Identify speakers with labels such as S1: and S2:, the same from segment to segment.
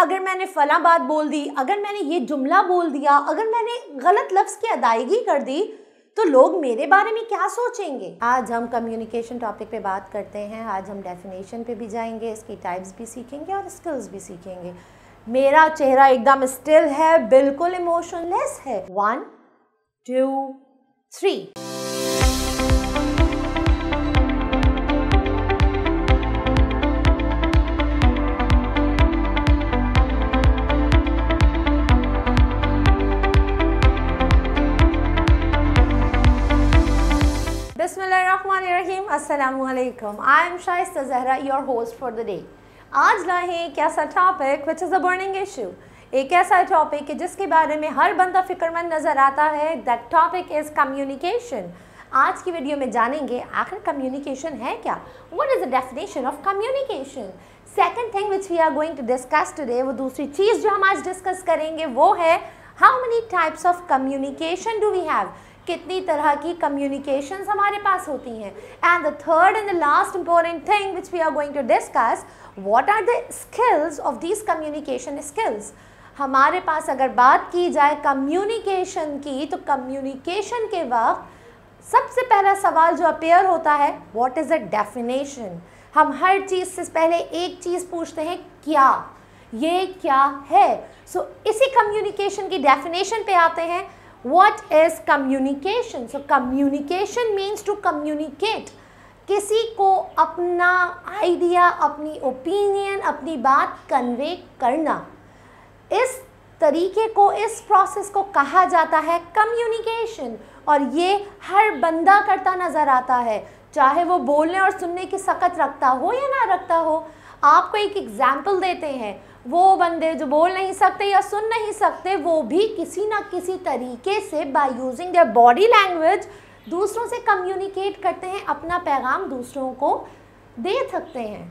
S1: अगर मैंने फ़ला बात बोल दी अगर मैंने ये जुमला बोल दिया अगर मैंने गलत लफ्ज़ की अदायगी कर दी तो लोग मेरे बारे में क्या सोचेंगे आज हम कम्युनिकेशन टॉपिक पे बात करते हैं आज हम डेफिनेशन पे भी जाएंगे इसकी टाइप्स भी सीखेंगे और स्किल्स भी सीखेंगे मेरा चेहरा एकदम स्टिल है बिल्कुल इमोशनलेस है one two three Assalamualaikum. I am Shaista Zahra, your host for the day. आज लाए हैं एक ऐसा topic which is a burning issue एक ऐसा टॉपिक है जिसके बारे में हर बंदा फिक्रमंद नज़र आता है दैट टॉपिक इज़ कम्युनिकेशन आज की वीडियो में जानेंगे आखिर कम्युनिकेशन है क्या what is the definition of communication second thing which we are going to discuss today वो दूसरी चीज़ जो हम आज डिस्कस करेंगे वो है how many types of communication do we have कितनी तरह की कम्युनिकेशन हमारे पास होती हैं and the third and the last important thing which we are going to discuss what are the skills of these communication skills हमारे पास अगर बात की जाए कम्युनिकेशन की तो कम्युनिकेशन के वक्त सबसे पहला सवाल जो अपेयर होता है वॉट इज़ अ डेफिनेशन हम हर चीज़ से पहले एक चीज़ पूछते हैं क्या ये क्या है सो so, इसी कम्युनिकेशन की डेफिनेशन पे आते हैं what is communication so communication means to communicate किसी को अपना आइडिया अपनी ओपिनियन अपनी बात कन्वे करना इस तरीके को इस प्रोसेस को कहा जाता है कम्युनिकेशन और ये हर बंदा करता नज़र आता है चाहे वो बोलने और सुनने की सकत रखता हो या ना रखता हो आपको एक एग्जाम्पल देते हैं वो बंदे जो बोल नहीं सकते या सुन नहीं सकते वो भी किसी ना किसी तरीके से by using their body language दूसरों से कम्युनिकेट करते हैं अपना पैगाम दूसरों को दे सकते हैं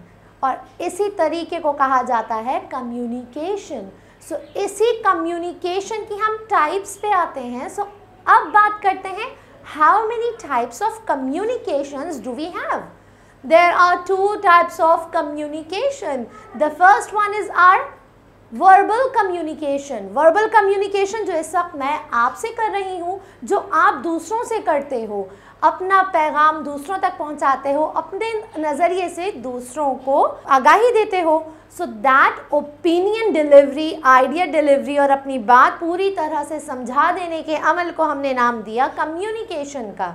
S1: और इसी तरीके को कहा जाता है कम्युनिकेशन सो so, इसी कम्युनिकेशन की हम टाइप्स पे आते हैं सो so, अब बात करते हैं how many types of communications do we have there are two types of communication. The first one is our verbal communication verbal communication जो इस वक्त मैं आपसे कर रही हूँ जो आप दूसरों से करते हो अपना पैगाम दूसरों तक पहुँचाते हो अपने नज़रिए से दूसरों को आगाही देते हो so that opinion delivery idea delivery और अपनी बात पूरी तरह से समझा देने के अमल को हमने नाम दिया कम्युनिकेशन का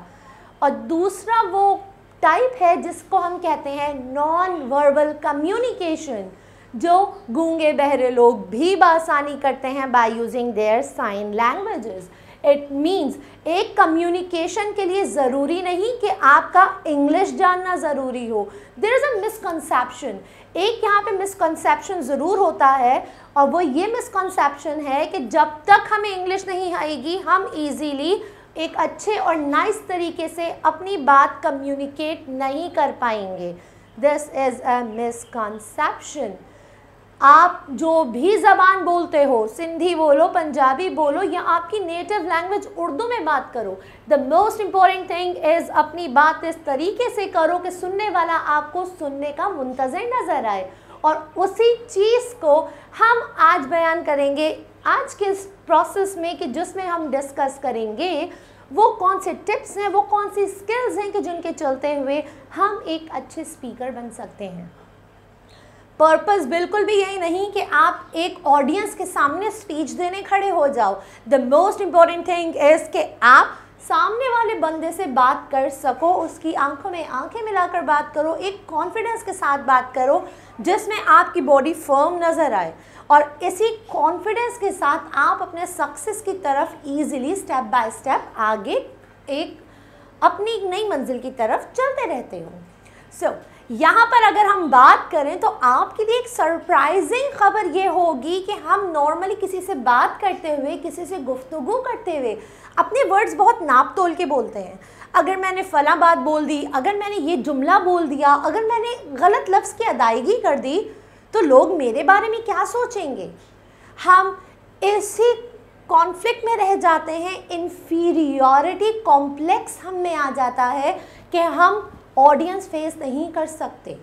S1: और दूसरा वो टाइप है जिसको हम कहते हैं नॉन वर्बल कम्युनिकेशन जो गूंगे बहरे लोग भी बासानी करते हैं by using their sign languages it means एक कम्युनिकेशन के लिए ज़रूरी नहीं कि आपका इंग्लिश जानना ज़रूरी हो देर इज़ अ मिसकंसेप्शन एक यहाँ पे मिसकंसेप्शन ज़रूर होता है और वो ये मिसकंसेप्शन है कि जब तक हमें इंग्लिश नहीं आएगी हम ईजीली एक अच्छे और नाइस तरीके से अपनी बात कम्युनिकेट नहीं कर पाएंगे दिस इज़ अ मिसकॉन्सेप्शन आप जो भी ज़बान बोलते हो सिंधी बोलो पंजाबी बोलो या आपकी नेटिव लैंग्वेज उर्दू में बात करो the most important thing is अपनी बात इस तरीके से करो कि सुनने वाला आपको सुनने का मुंतज़र नज़र आए और उसी चीज़ को हम आज बयान करेंगे आज के इस प्रोसेस में कि जिसमें हम डिस्कस करेंगे वो कौन से टिप्स हैं वो कौन सी स्किल्स हैं कि जिनके चलते हुए हम एक अच्छे स्पीकर बन सकते हैं पर्पस बिल्कुल भी यही नहीं कि आप एक ऑडियंस के सामने स्पीच देने खड़े हो जाओ the most important thing is कि आप सामने वाले बंदे से बात कर सको उसकी आंखों में आंखें मिलाकर बात करो एक कॉन्फिडेंस के साथ बात करो जिसमें आपकी बॉडी फर्म नज़र आए और इसी कॉन्फिडेंस के साथ आप अपने सक्सेस की तरफ इजीली स्टेप बाय स्टेप आगे एक अपनी एक नई मंजिल की तरफ चलते रहते हो सो so, यहाँ पर अगर हम बात करें तो आपके लिए एक सरप्राइजिंग खबर ये होगी कि हम नॉर्मली किसी से बात करते हुए किसी से गुफ्तगु करते हुए अपने वर्ड्स बहुत नाप तोल के बोलते हैं अगर मैंने फ़ला बात बोल दी अगर मैंने ये जुमला बोल दिया अगर मैंने गलत लफ्ज़ की अदायगी कर दी तो लोग मेरे बारे में क्या सोचेंगे हम ऐसी कॉन्फ्लिक्ट में रह जाते हैं इन्फीरियॉरिटी कॉम्प्लेक्स हम में आ जाता है कि हम ऑडियंस फेस नहीं कर सकते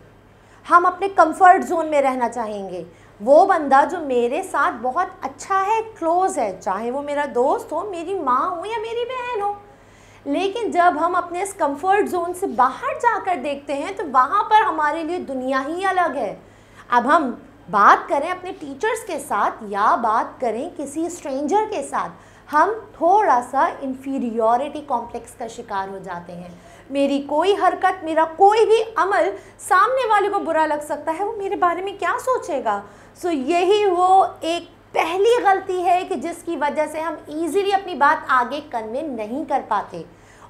S1: हम अपने कंफर्ट जोन में रहना चाहेंगे वो बंदा जो मेरे साथ बहुत अच्छा है क्लोज़ है चाहे वो मेरा दोस्त हो मेरी माँ हो या मेरी बहन हो लेकिन जब हम अपने इस कंफर्ट जोन से बाहर जाकर देखते हैं तो वहाँ पर हमारे लिए दुनिया ही अलग है अब हम बात करें अपने टीचर्स के साथ या बात करें किसी स्ट्रेंजर के साथ हम थोड़ा सा इन्फीरियोरिटी कॉम्प्लेक्स का शिकार हो जाते हैं मेरी कोई हरकत मेरा कोई भी अमल सामने वाले को बुरा लग सकता है वो मेरे बारे में क्या सोचेगा सो so, यही वो एक पहली गलती है कि जिसकी वजह से हम इजीली अपनी बात आगे कन्वे नहीं कर पाते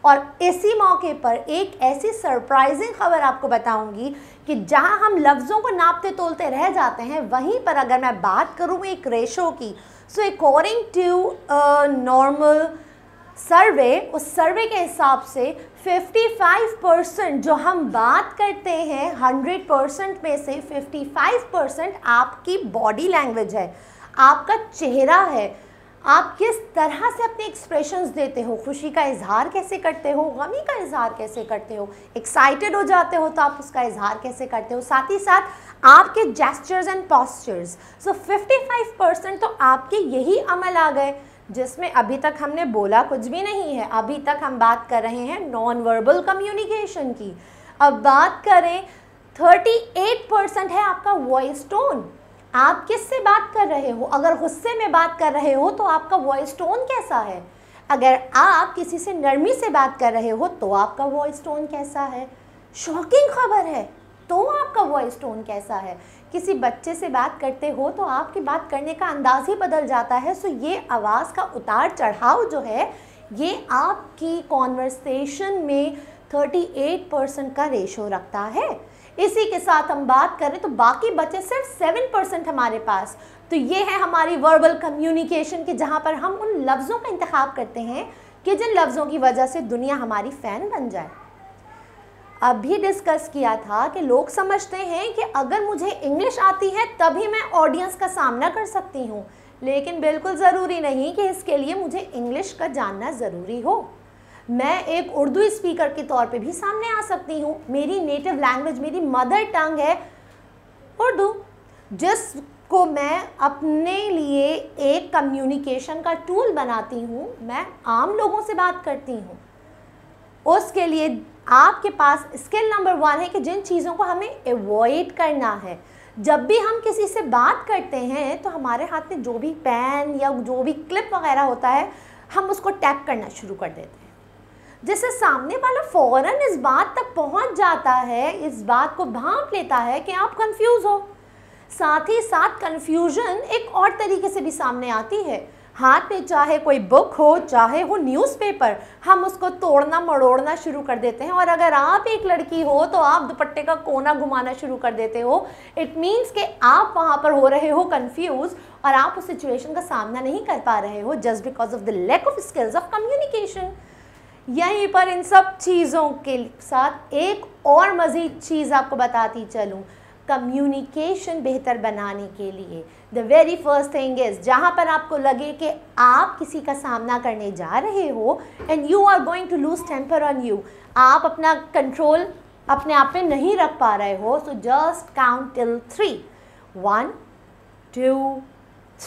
S1: और इसी मौके पर एक ऐसी सरप्राइजिंग खबर आपको बताऊंगी कि जहां हम लफ्ज़ों को नापते तोलते रह जाते हैं वहीं पर अगर मैं बात करूँ एक रेशो की so according to normal survey उस सर्वे के हिसाब से 55 परसेंट जो हम बात करते हैं 100 परसेंट में से 55 परसेंट आपकी बॉडी लैंग्वेज है आपका चेहरा है आप किस तरह से अपने एक्सप्रेशंस देते हो खुशी का इजहार कैसे करते हो गमी का इजहार कैसे करते हो एक्साइटेड हो जाते हो तो आप उसका इजहार कैसे करते हो साथ ही साथ आपके gestures and postures so 55 percent तो आपके यही अमल आ गए जिसमें अभी तक हमने बोला कुछ भी नहीं है अभी तक हम बात कर रहे हैं नॉन वर्बल कम्युनिकेशन की अब बात करें 38 परसेंट है आपका वॉइस टोन आप किससे बात कर रहे हो अगर गुस्से में बात कर रहे हो तो आपका वॉइस टोन कैसा है अगर आप किसी से नरमी से बात कर रहे हो तो आपका वॉइस टोन कैसा है शॉकिंग खबर है तो आपका वॉइस टोन कैसा है किसी बच्चे से बात करते हो तो आपकी बात करने का अंदाज ही बदल जाता है सो ये आवाज़ का उतार चढ़ाव जो है ये आपकी कॉन्वर्सेशन में 38 परसेंट का रेशो रखता है इसी के साथ हम बात करें तो बाकी बचे सिर्फ सेवन परसेंट हमारे पास तो ये है हमारी वर्बल कम्युनिकेशन के जहाँ पर हम उन लफ्ज़ों का इंतखब करते हैं कि जिन लफ्ज़ों की वजह से दुनिया हमारी फ़ैन बन जाए अभी डिस्कस किया था कि लोग समझते हैं कि अगर मुझे इंग्लिश आती है तभी मैं ऑडियंस का सामना कर सकती हूँ लेकिन बिल्कुल ज़रूरी नहीं कि इसके लिए मुझे इंग्लिश का जानना ज़रूरी हो मैं एक उर्दू स्पीकर के तौर पे भी सामने आ सकती हूँ मेरी नेटिव लैंग्वेज मेरी मदर टंग है उर्दू जिसको मैं अपने लिए एक कम्युनिकेशन का टूल बनाती हूँ मैं आम लोगों से बात करती हूँ उसके लिए आपके पास स्किल नंबर वन है कि जिन चीज़ों को हमें एवॉइड करना है जब भी हम किसी से बात करते हैं तो हमारे हाथ में जो भी पेन या जो भी क्लिप वगैरह होता है हम उसको टैप करना शुरू कर देते हैं जिससे सामने वाला फ़ौर इस बात तक पहुंच जाता है इस बात को भांप लेता है कि आप कंफ्यूज हो साथ ही साथ कंफ्यूजन एक और तरीके से भी सामने आती है हाथ में चाहे कोई बुक हो चाहे हो न्यूज़पेपर हम उसको तोड़ना मड़ोड़ना शुरू कर देते हैं और अगर आप एक लड़की हो तो आप दुपट्टे का कोना घुमाना शुरू कर देते हो इट मीन्स कि आप वहाँ पर हो रहे हो कन्फ्यूज़ और आप उस सिचुएशन का सामना नहीं कर पा रहे हो just because of the lack of skills of communication यहीं पर इन सब चीज़ों के साथ एक और मज़ीद चीज़ आपको बताती चलूँ कम्युनिकेशन बेहतर बनाने के लिए the very first thing is जहाँ पर आपको लगे कि आप किसी का सामना करने जा रहे हो and you are going to lose temper on you आप अपना कंट्रोल अपने आप पे नहीं रख पा रहे हो so just count till three one two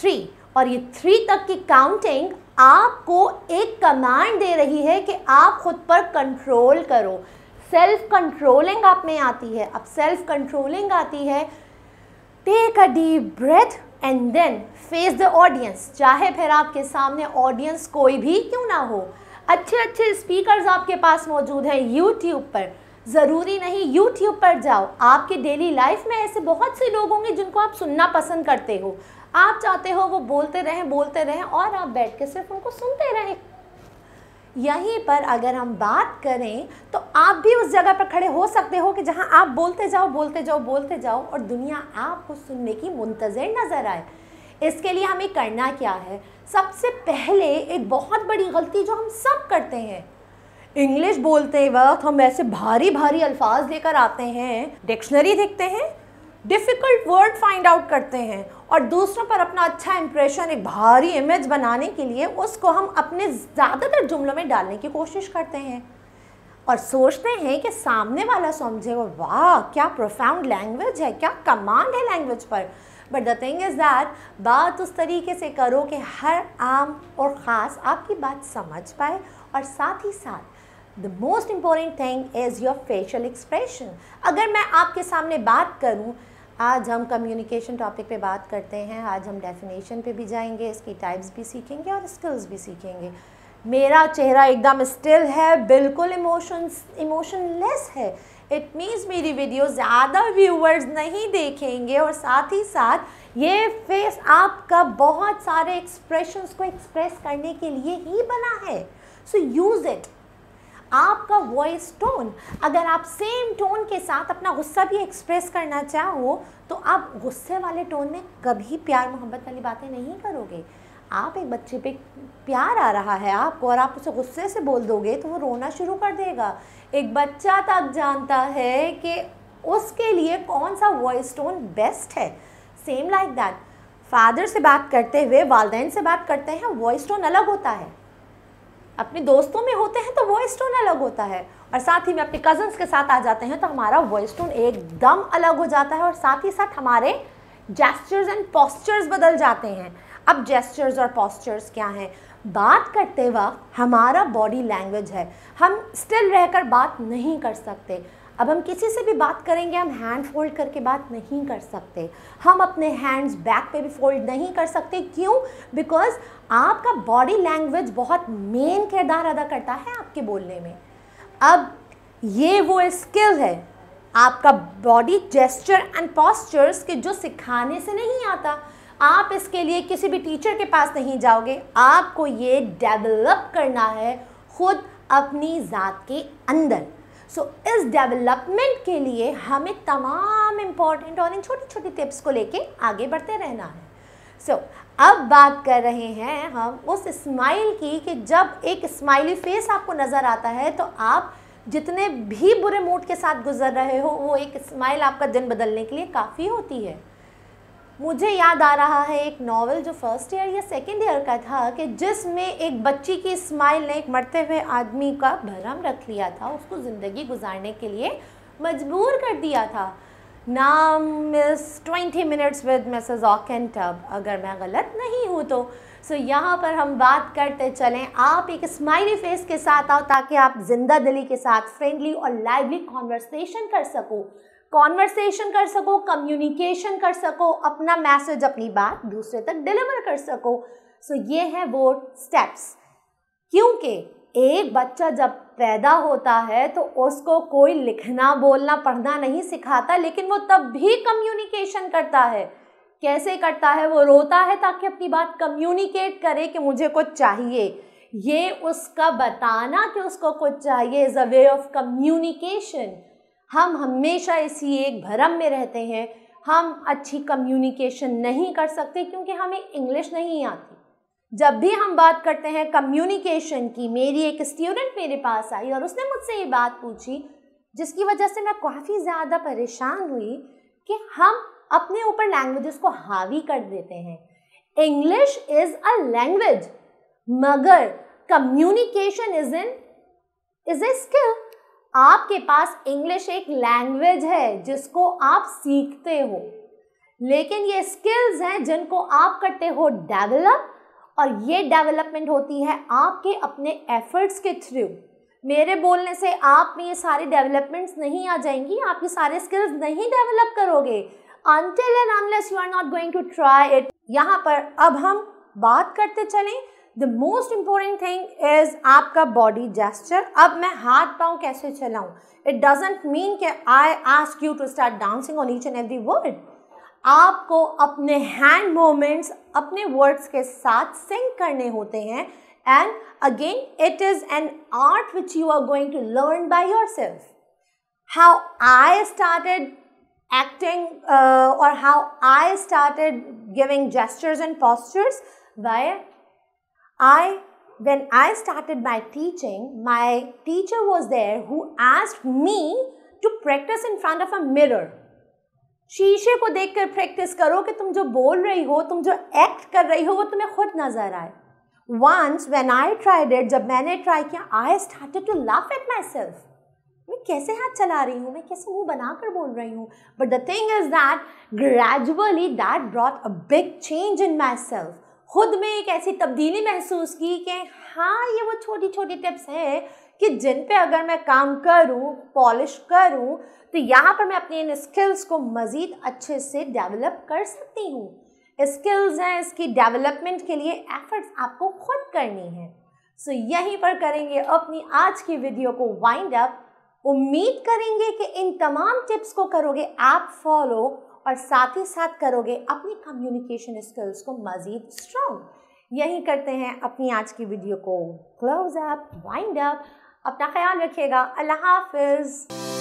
S1: three और ये थ्री तक की काउंटिंग आपको एक कमांड दे रही है कि आप खुद पर कंट्रोल करो सेल्फ कंट्रोलिंग आप में आती है अब सेल्फ कंट्रोलिंग आती है take a deep breath and then face the audience चाहे फिर आपके सामने ऑडियंस कोई भी क्यों ना हो अच्छे अच्छे स्पीकर्स आपके पास मौजूद हैं यूट्यूब पर ज़रूरी नहीं यूट्यूब पर जाओ आपके डेली लाइफ में ऐसे बहुत से लोग होंगे जिनको आप सुनना पसंद करते हो आप चाहते हो वो बोलते रहें बोलते रहें और आप बैठ के सिर्फ उनको सुनते रहें यहीं पर अगर हम बात करें तो आप भी उस जगह पर खड़े हो सकते हो कि जहां आप बोलते जाओ बोलते जाओ बोलते जाओ और दुनिया आपको सुनने की मुंतज़र नज़र आए इसके लिए हमें करना क्या है सबसे पहले एक बहुत बड़ी गलती जो हम सब करते हैं इंग्लिश बोलते वक्त हम ऐसे भारी भारी अल्फाज लेकर आते हैं डिक्शनरी देखते हैं डिफ़िकल्ट वर्ड फाइंड आउट करते हैं और दूसरों पर अपना अच्छा इंप्रेशन एक भारी इमेज बनाने के लिए उसको हम अपने ज़्यादातर जुमलों में डालने की कोशिश करते हैं और सोचते हैं कि सामने वाला समझे वो वाह क्या प्रोफाउंड लैंग्वेज है क्या कमांड है लैंग्वेज पर but the thing is that बात उस तरीके से करो कि हर आम और ख़ास आपकी बात समझ पाए और साथ ही साथ the most important thing is your facial expression अगर मैं आपके सामने बात करूं आज हम कम्युनिकेशन टॉपिक पे बात करते हैं आज हम डेफिनेशन पे भी जाएंगे इसकी टाइप्स भी सीखेंगे और स्किल्स भी सीखेंगे मेरा चेहरा एकदम स्टिल है बिल्कुल इमोशंस इमोशनलेस है इट मीन्स मेरी वीडियो ज़्यादा व्यूवर्स नहीं देखेंगे और साथ ही साथ ये फेस आपका बहुत सारे एक्सप्रेशंस को एक्सप्रेस करने के लिए ही बना है सो यूज़ इट आपका वॉइस टोन अगर आप सेम टोन के साथ अपना गुस्सा भी एक्सप्रेस करना चाहो तो आप गुस्से वाले टोन में कभी प्यार मोहब्बत वाली बातें नहीं करोगे आप एक बच्चे पे प्यार आ रहा है आपको और आप उसे गुस्से से बोल दोगे तो वो रोना शुरू कर देगा एक बच्चा तक जानता है कि उसके लिए कौन सा वॉइस टोन बेस्ट है सेम लाइक दैट फादर से बात करते हुए वालदेन से बात करते हैं वॉइस टोन अलग होता है अपने दोस्तों में होते हैं तो वॉइस टोन अलग होता है और साथ ही में अपने कजन्स के साथ आ जाते हैं तो हमारा वॉइस टोन एकदम अलग हो जाता है और साथ ही साथ हमारे जेस्चर्स एंड पॉस्चर्स बदल जाते हैं अब जेस्चर्स और पॉस्चर्स क्या हैं बात करते वक्त हमारा बॉडी लैंग्वेज है हम स्टिल रहकर बात नहीं कर सकते अब हम किसी से भी बात करेंगे हम हैंड फोल्ड करके बात नहीं कर सकते हम अपने हैंड्स बैक पे भी फोल्ड नहीं कर सकते क्यों बिकॉज आपका बॉडी लैंग्वेज बहुत मेन किरदार अदा करता है आपके बोलने में अब ये वो स्किल है आपका बॉडी जेस्चर एंड पॉस्चर्स के जो सिखाने से नहीं आता आप इसके लिए किसी भी टीचर के पास नहीं जाओगे आपको ये डेवलप करना है खुद अपनी ज़ात के अंदर सो so, इस डेवलपमेंट के लिए हमें तमाम इम्पॉर्टेंट और इन छोटी छोटी टिप्स को लेके आगे बढ़ते रहना है सो so, अब बात कर रहे हैं हम उस स्माइल की कि जब एक स्माइली फेस आपको नज़र आता है तो आप जितने भी बुरे मूड के साथ गुजर रहे हो वो एक स्माइल आपका दिन बदलने के लिए काफ़ी होती है मुझे याद आ रहा है एक नॉवल जो फर्स्ट ईयर या सेकेंड ईयर का था कि जिसमें एक बच्ची की स्माइल ने एक मरते हुए आदमी का भरम रख लिया था उसको ज़िंदगी गुजारने के लिए मजबूर कर दिया था नाम miss twenty minutes with Mrs and tub अगर मैं गलत नहीं हूँ तो सो यहाँ पर हम बात करते चलें आप एक स्माइली फेस के साथ आओ ताकि आप जिंदा दिली के साथ फ्रेंडली और लाइवली कॉन्वर्सेशन कर सको कॉन्वर्सेशन कर सको कम्युनिकेशन कर सको अपना मैसेज अपनी बात दूसरे तक डिलीवर कर सको सो so, ये है वो स्टेप्स क्योंकि एक बच्चा जब पैदा होता है तो उसको कोई लिखना बोलना पढ़ना नहीं सिखाता लेकिन वो तब भी कम्युनिकेशन करता है कैसे करता है वो रोता है ताकि अपनी बात कम्युनिकेट करे कि मुझे कुछ चाहिए ये उसका बताना कि उसको कुछ चाहिए is a way of communication हम हमेशा इसी एक भरम में रहते हैं हम अच्छी कम्युनिकेशन नहीं कर सकते क्योंकि हमें इंग्लिश नहीं आती जब भी हम बात करते हैं कम्युनिकेशन की मेरी एक स्टूडेंट मेरे पास आई और उसने मुझसे ये बात पूछी जिसकी वजह से मैं काफ़ी ज़्यादा परेशान हुई कि हम अपने ऊपर लैंग्वेजेस को हावी कर देते हैं इंग्लिश इज़ अ लैंग्वेज मगर communication is in is a skill आपके पास इंग्लिश एक लैंग्वेज है जिसको आप सीखते हो लेकिन ये स्किल्स हैं जिनको आप करते हो डेवलप और ये डेवलपमेंट होती है आपके अपने एफर्ट्स के थ्रू मेरे बोलने से आप में ये सारी डेवलपमेंट्स नहीं आ जाएंगी आप ये सारे स्किल्स नहीं डेवलप करोगे until and unless you are not going to try it यहाँ पर अब हम बात करते चलें the most important thing is आपका बॉडी जेस्चर अब मैं हाथ पाँव कैसे चलाऊं इट डजेंट मीन के I ask you to start dancing on each and every word आपको अपने हैंड मोमेंट्स अपने वर्ड्स के साथ सिंक करने होते हैं and again it is an art which you are going to learn by yourself how I started acting और how I started giving gestures and postures by I when I started my teaching, my teacher was there who asked me to practice in front of a mirror. शीशे को देखकर practice करो कि तुम जो बोल रही हो तुम जो एक्ट कर रही हो वो तुम्हें खुद नजर आए once when I tried it जब मैंने ट्राई किया I start to laugh at myself मैं कैसे हाथ चला रही हूँ मैं कैसे मुंह बनाकर बोल रही हूँ but the thing is that gradually that brought a big change in myself खुद में एक ऐसी तब्दीली महसूस की कि हाँ ये वो छोटी छोटी टिप्स हैं कि जिन पे अगर मैं काम करूँ पॉलिश करूँ तो यहाँ पर मैं अपने इन स्किल्स को मज़ीद अच्छे से डेवलप कर सकती हूँ स्किल्स हैं इसकी डेवलपमेंट के लिए एफर्ट्स आपको खुद करनी है सो so, यहीं पर करेंगे अपनी आज की वीडियो को वाइंड अप उम्मीद करेंगे कि इन तमाम टिप्स को करोगे आप फॉलो और साथ ही साथ करोगे अपनी कम्युनिकेशन स्किल्स को मज़ीद स्ट्रॉन्ग यही करते हैं अपनी आज की वीडियो को क्लोज अप वाइंड अप अपना ख्याल रखिएगा अल्लाह हाफिज़